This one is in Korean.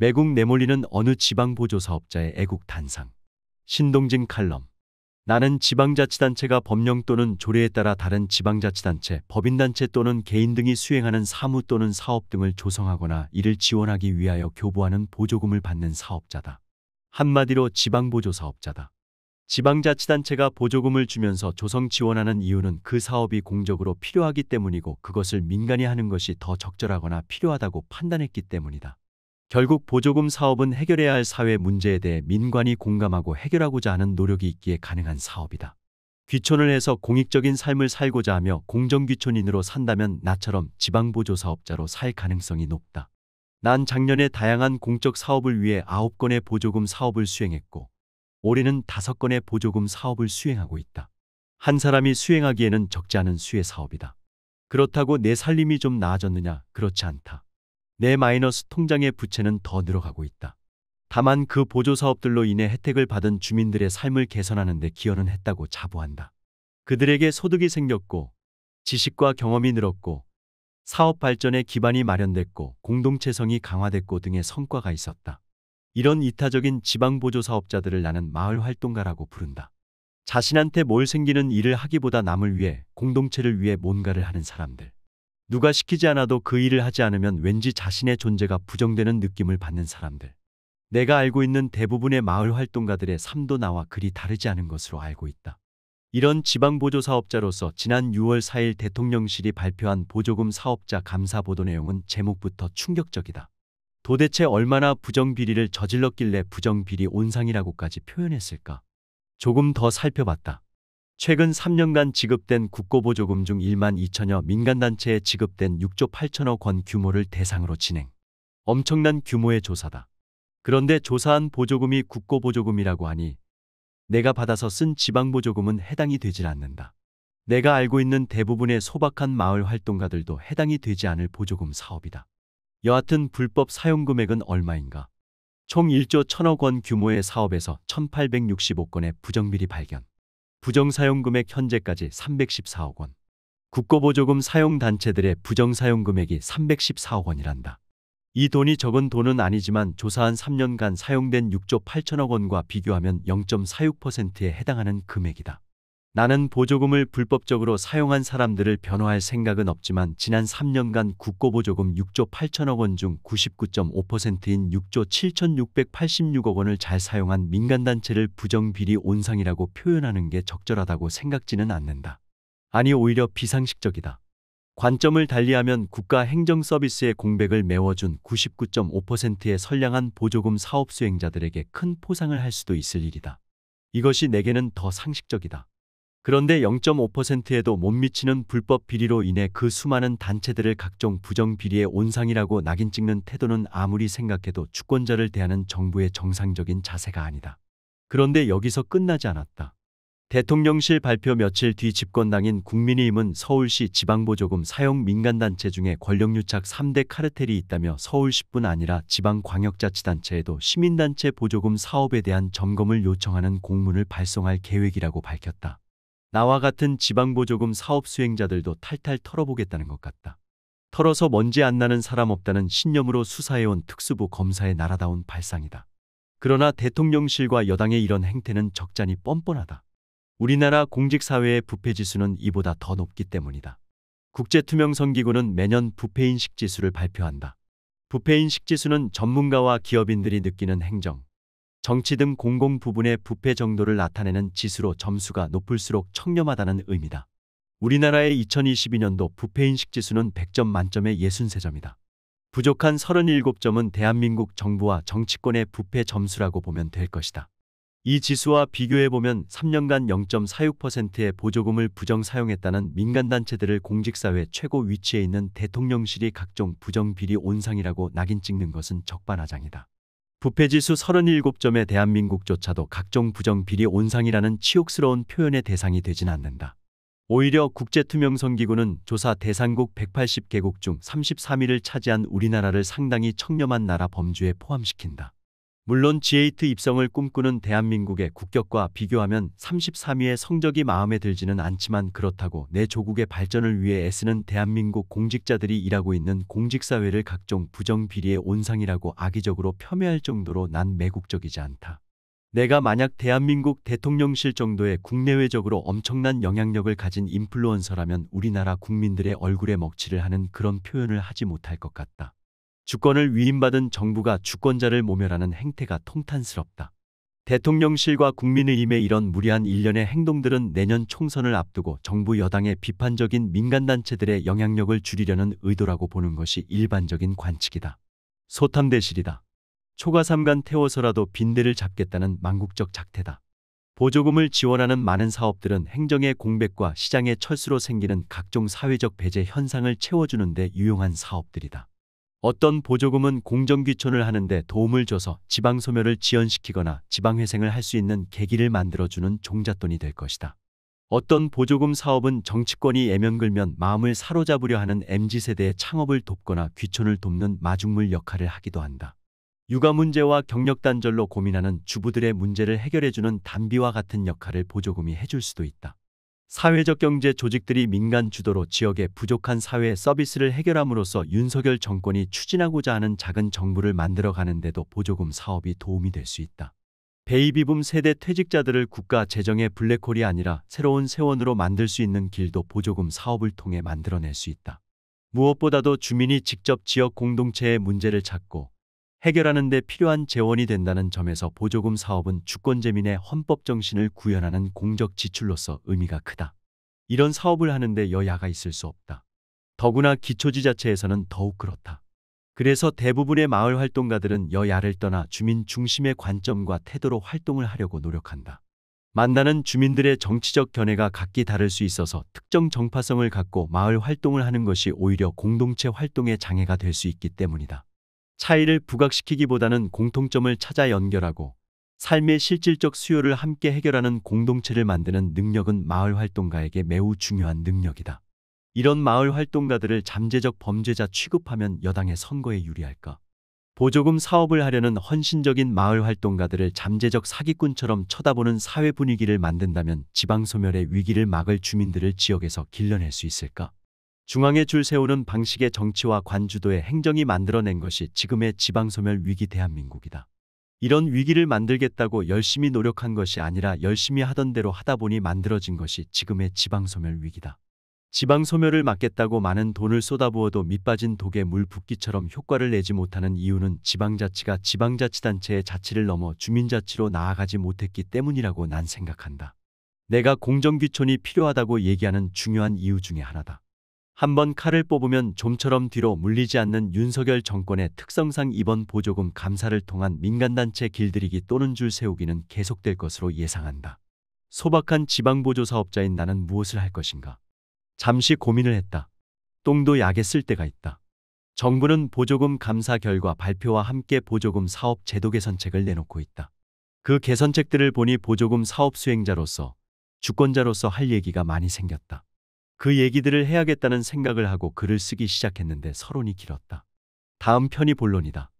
매국 내몰리는 어느 지방보조 사업자의 애국 단상. 신동진 칼럼. 나는 지방자치단체가 법령 또는 조례에 따라 다른 지방자치단체, 법인단체 또는 개인 등이 수행하는 사무 또는 사업 등을 조성하거나 이를 지원하기 위하여 교부하는 보조금을 받는 사업자다. 한마디로 지방보조사업자다. 지방자치단체가 보조금을 주면서 조성 지원하는 이유는 그 사업이 공적으로 필요하기 때문이고 그것을 민간이 하는 것이 더 적절하거나 필요하다고 판단했기 때문이다. 결국 보조금 사업은 해결해야 할 사회 문제에 대해 민관이 공감하고 해결하고자 하는 노력이 있기에 가능한 사업이다. 귀촌을 해서 공익적인 삶을 살고자 하며 공정귀촌인으로 산다면 나처럼 지방보조사업자로 살 가능성이 높다. 난 작년에 다양한 공적 사업을 위해 9건의 보조금 사업을 수행했고 올해는 5건의 보조금 사업을 수행하고 있다. 한 사람이 수행하기에는 적지 않은 수의 사업이다. 그렇다고 내 살림이 좀 나아졌느냐? 그렇지 않다. 내 마이너스 통장의 부채는 더 늘어가고 있다. 다만 그 보조 사업들로 인해 혜택을 받은 주민들의 삶을 개선하는 데 기여는 했다고 자부한다. 그들에게 소득이 생겼고 지식과 경험이 늘었고 사업 발전의 기반이 마련됐고 공동체성이 강화됐고 등의 성과가 있었다. 이런 이타적인 지방 보조 사업자들을 나는 마을 활동가라고 부른다. 자신한테 뭘 생기는 일을 하기보다 남을 위해 공동체를 위해 뭔가를 하는 사람들. 누가 시키지 않아도 그 일을 하지 않으면 왠지 자신의 존재가 부정되는 느낌을 받는 사람들. 내가 알고 있는 대부분의 마을 활동가들의 삶도 나와 그리 다르지 않은 것으로 알고 있다. 이런 지방보조 사업자로서 지난 6월 4일 대통령실이 발표한 보조금 사업자 감사 보도 내용은 제목부터 충격적이다. 도대체 얼마나 부정비리를 저질렀길래 부정비리 온상이라고까지 표현했을까? 조금 더 살펴봤다. 최근 3년간 지급된 국고보조금 중 1만 2천여 민간단체에 지급된 6조 8천억 원 규모를 대상으로 진행. 엄청난 규모의 조사다. 그런데 조사한 보조금이 국고보조금이라고 하니 내가 받아서 쓴 지방보조금은 해당이 되질 않는다. 내가 알고 있는 대부분의 소박한 마을 활동가들도 해당이 되지 않을 보조금 사업이다. 여하튼 불법 사용금액은 얼마인가? 총 1조 1천억 원 규모의 사업에서 1865건의 부정비리 발견. 부정사용금액 현재까지 314억 원. 국고보조금 사용단체들의 부정사용금액이 314억 원이란다. 이 돈이 적은 돈은 아니지만 조사한 3년간 사용된 6조 8천억 원과 비교하면 0.46%에 해당하는 금액이다. 나는 보조금을 불법적으로 사용한 사람들을 변호할 생각은 없지만 지난 3년간 국고보조금 6조 8천억 원 중 99.5%인 6조 7,686억 원을 잘 사용한 민간단체를 부정비리 온상이라고 표현하는 게 적절하다고 생각지는 않는다. 아니 오히려 비상식적이다. 관점을 달리하면 국가 행정 서비스의 공백을 메워준 99.5%의 선량한 보조금 사업 수행자들에게 큰 포상을 할 수도 있을 일이다. 이것이 내게는 더 상식적이다. 그런데 0.5%에도 못 미치는 불법 비리로 인해 그 수많은 단체들을 각종 부정 비리의 온상이라고 낙인 찍는 태도는 아무리 생각해도 주권자를 대하는 정부의 정상적인 자세가 아니다. 그런데 여기서 끝나지 않았다. 대통령실 발표 며칠 뒤 집권당인 국민의힘은 서울시 지방보조금 사용 민간단체 중에 권력유착 3대 카르텔이 있다며 서울시뿐 아니라 지방광역자치단체에도 시민단체 보조금 사업에 대한 점검을 요청하는 공문을 발송할 계획이라고 밝혔다. 나와 같은 지방보조금 사업 수행자들도 탈탈 털어보겠다는 것 같다. 털어서 먼지 안 나는 사람 없다는 신념으로 수사해온 특수부 검사의 나라다운 발상이다. 그러나 대통령실과 여당의 이런 행태는 적잖이 뻔뻔하다. 우리나라 공직사회의 부패지수는 이보다 더 높기 때문이다. 국제투명성기구는 매년 부패인식지수를 발표한다. 부패인식지수는 전문가와 기업인들이 느끼는 행정, 정치 등 공공 부분의 부패 정도를 나타내는 지수로 점수가 높을수록 청렴하다는 의미다. 우리나라의 2022년도 부패인식 지수는 100점 만점에 63점이다. 부족한 37점은 대한민국 정부와 정치권의 부패 점수라고 보면 될 것이다. 이 지수와 비교해보면 3년간 0.46%의 보조금을 부정 사용했다는 민간단체들을 공직사회 최고 위치에 있는 대통령실이 각종 부정비리 온상이라고 낙인 찍는 것은 적반하장이다. 부패지수 37점의 대한민국조차도 각종 부정비리 온상이라는 치욕스러운 표현의 대상이 되진 않는다. 오히려 국제투명성기구는 조사 대상국 180개국 중 33위를 차지한 우리나라를 상당히 청렴한 나라 범주에 포함시킨다. 물론 G8 입성을 꿈꾸는 대한민국의 국격과 비교하면 33위의 성적이 마음에 들지는 않지만 그렇다고 내 조국의 발전을 위해 애쓰는 대한민국 공직자들이 일하고 있는 공직사회를 각종 부정비리의 온상이라고 악의적으로 폄훼할 정도로 난 매국적이지 않다. 내가 만약 대한민국 대통령실 정도의 국내외적으로 엄청난 영향력을 가진 인플루언서라면 우리나라 국민들의 얼굴에 먹칠을 하는 그런 표현을 하지 못할 것 같다. 주권을 위임받은 정부가 주권자를 모멸하는 행태가 통탄스럽다. 대통령실과 국민의힘의 이런 무리한 일련의 행동들은 내년 총선을 앞두고 정부 여당의 비판적인 민간단체들의 영향력을 줄이려는 의도라고 보는 것이 일반적인 관측이다. 소탐대실이다. 초과삼간 태워서라도 빈대를 잡겠다는 망국적 작태다. 보조금을 지원하는 많은 사업들은 행정의 공백과 시장의 철수로 생기는 각종 사회적 배제 현상을 채워주는 데 유용한 사업들이다. 어떤 보조금은 공정귀촌을 하는데 도움을 줘서 지방소멸을 지연시키거나 지방회생을 할 수 있는 계기를 만들어주는 종잣돈이 될 것이다. 어떤 보조금 사업은 정치권이 애면글면 마음을 사로잡으려 하는 MZ세대의 창업을 돕거나 귀촌을 돕는 마중물 역할을 하기도 한다. 육아 문제와 경력 단절로 고민하는 주부들의 문제를 해결해주는 담비와 같은 역할을 보조금이 해줄 수도 있다. 사회적 경제 조직들이 민간 주도로 지역의 부족한 사회 서비스를 해결함으로써 윤석열 정권이 추진하고자 하는 작은 정부를 만들어가는데도 보조금 사업이 도움이 될 수 있다. 베이비붐 세대 퇴직자들을 국가 재정의 블랙홀이 아니라 새로운 세원으로 만들 수 있는 길도 보조금 사업을 통해 만들어낼 수 있다. 무엇보다도 주민이 직접 지역 공동체의 문제를 찾고 해결하는 데 필요한 재원이 된다는 점에서 보조금 사업은 주권재민의 헌법 정신을 구현하는 공적 지출로서 의미가 크다. 이런 사업을 하는데 여야가 있을 수 없다. 더구나 기초지자체에서는 더욱 그렇다. 그래서 대부분의 마을 활동가들은 여야를 떠나 주민 중심의 관점과 태도로 활동을 하려고 노력한다. 만나는 주민들의 정치적 견해가 각기 다를 수 있어서 특정 정파성을 갖고 마을 활동을 하는 것이 오히려 공동체 활동의 장애가 될 수 있기 때문이다. 차이를 부각시키기보다는 공통점을 찾아 연결하고 삶의 실질적 수요를 함께 해결하는 공동체를 만드는 능력은 마을 활동가에게 매우 중요한 능력이다. 이런 마을 활동가들을 잠재적 범죄자 취급하면 여당의 선거에 유리할까? 보조금 사업을 하려는 헌신적인 마을 활동가들을 잠재적 사기꾼처럼 쳐다보는 사회 분위기를 만든다면 지방 소멸의 위기를 막을 주민들을 지역에서 길러낼 수 있을까? 중앙에 줄 세우는 방식의 정치와 관주도의 행정이 만들어낸 것이 지금의 지방소멸 위기 대한민국이다. 이런 위기를 만들겠다고 열심히 노력한 것이 아니라 열심히 하던 대로 하다 보니 만들어진 것이 지금의 지방소멸 위기다. 지방소멸을 막겠다고 많은 돈을 쏟아부어도 밑빠진 독에 물 붓기처럼 효과를 내지 못하는 이유는 지방자치가 지방자치단체의 자치를 넘어 주민자치로 나아가지 못했기 때문이라고 난 생각한다. 내가 공정귀촌이 필요하다고 얘기하는 중요한 이유 중의 하나다. 한번 칼을 뽑으면 좀처럼 뒤로 물리지 않는 윤석열 정권의 특성상 이번 보조금 감사를 통한 민간단체 길들이기 또는 줄 세우기는 계속될 것으로 예상한다. 소박한 지방보조 사업자인 나는 무엇을 할 것인가? 잠시 고민을 했다. 똥도 약에 쓸 때가 있다. 정부는 보조금 감사 결과 발표와 함께 보조금 사업 제도 개선책을 내놓고 있다. 그 개선책들을 보니 보조금 사업 수행자로서 주권자로서 할 얘기가 많이 생겼다. 그 얘기들을 해야겠다는 생각을 하고 글을 쓰기 시작했는데 서론이 길었다. 다음 편이 본론이다.